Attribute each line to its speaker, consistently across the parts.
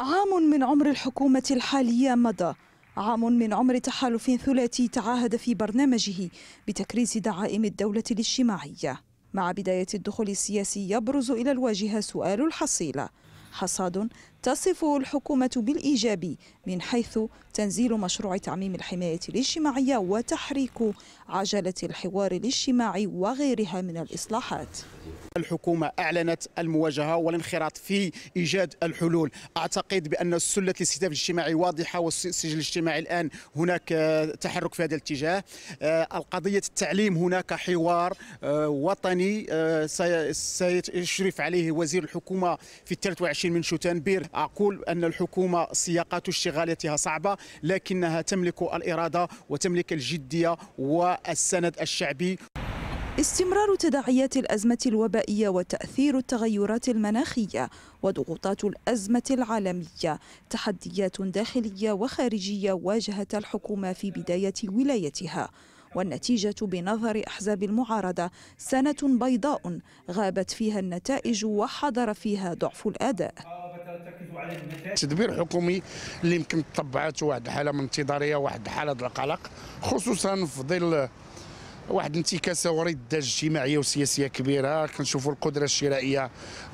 Speaker 1: عام من عمر الحكومة الحالية مضى عام من عمر تحالف ثلاثي تعاهد في برنامجه بتكريس دعائم الدولة الاجتماعية مع بداية الدخول السياسي يبرز إلى الواجهة سؤال الحصيلة حصاد تصفه الحكومة بالإيجابي من حيث تنزيل مشروع تعميم الحماية الاجتماعية وتحريك عجلة الحوار الاجتماعي وغيرها من الإصلاحات
Speaker 2: الحكومة أعلنت المواجهة والانخراط في إيجاد الحلول أعتقد بأن سلة الاستهداف الاجتماعي واضحة والسجل الاجتماعي الآن هناك آه، تحرك في هذا الاتجاه آه، القضية التعليم هناك حوار آه، وطني سيشرف عليه وزير الحكومة في 23 من شتنبر أقول أن الحكومة سياقات اشتغالاتها صعبة لكنها تملك الإرادة وتملك الجدية والسند الشعبي
Speaker 1: استمرار تداعيات الأزمة الوبائية وتأثير التغيرات المناخية وضغوطات الأزمة العالمية تحديات داخلية وخارجية واجهت الحكومة في بداية ولايتها والنتيجة بنظر أحزاب المعارضة سنة بيضاء غابت فيها النتائج وحضر فيها ضعف الأداء
Speaker 3: تدبير حكومي اللي يمكن تطبعات واحد الحالة من انتظارية واحد حالة القلق خصوصا في ظل واحد الانتكاسه ورده اجتماعيه وسياسيه كبيره كنشوفوا القدره الشرائيه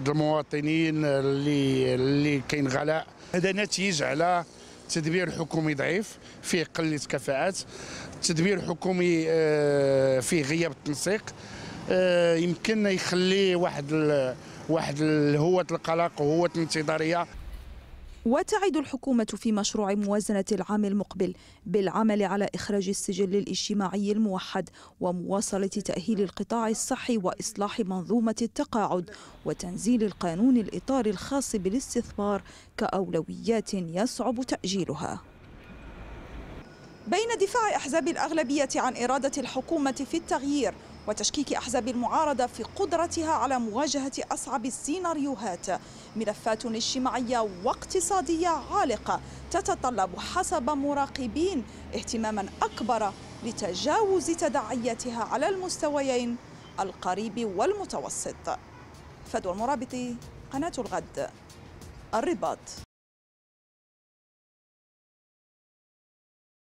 Speaker 3: المواطنين اللي اللي كاين غلاء هذا نتيج على تدبير حكومي ضعيف فيه قله كفاءات التدبير الحكومي آه، فيه غياب التنسيق آه، يمكن يخلي واحد واحد هوة القلق وهوة الانتظاريه
Speaker 1: وتعد الحكومة في مشروع موازنة العام المقبل بالعمل على إخراج السجل الاجتماعي الموحد ومواصلة تأهيل القطاع الصحي وإصلاح منظومة التقاعد وتنزيل القانون الإطار الخاص بالاستثمار كأولويات يصعب تأجيلها بين دفاع أحزاب الأغلبية عن إرادة الحكومة في التغيير وتشكيك أحزاب المعارضة في قدرتها على مواجهة أصعب السيناريوهات ملفات اجتماعية واقتصادية عالقة تتطلب حسب مراقبين اهتماما أكبر لتجاوز تداعياتها على المستويين القريب والمتوسط فدوى المرابط قناة الغد الرباط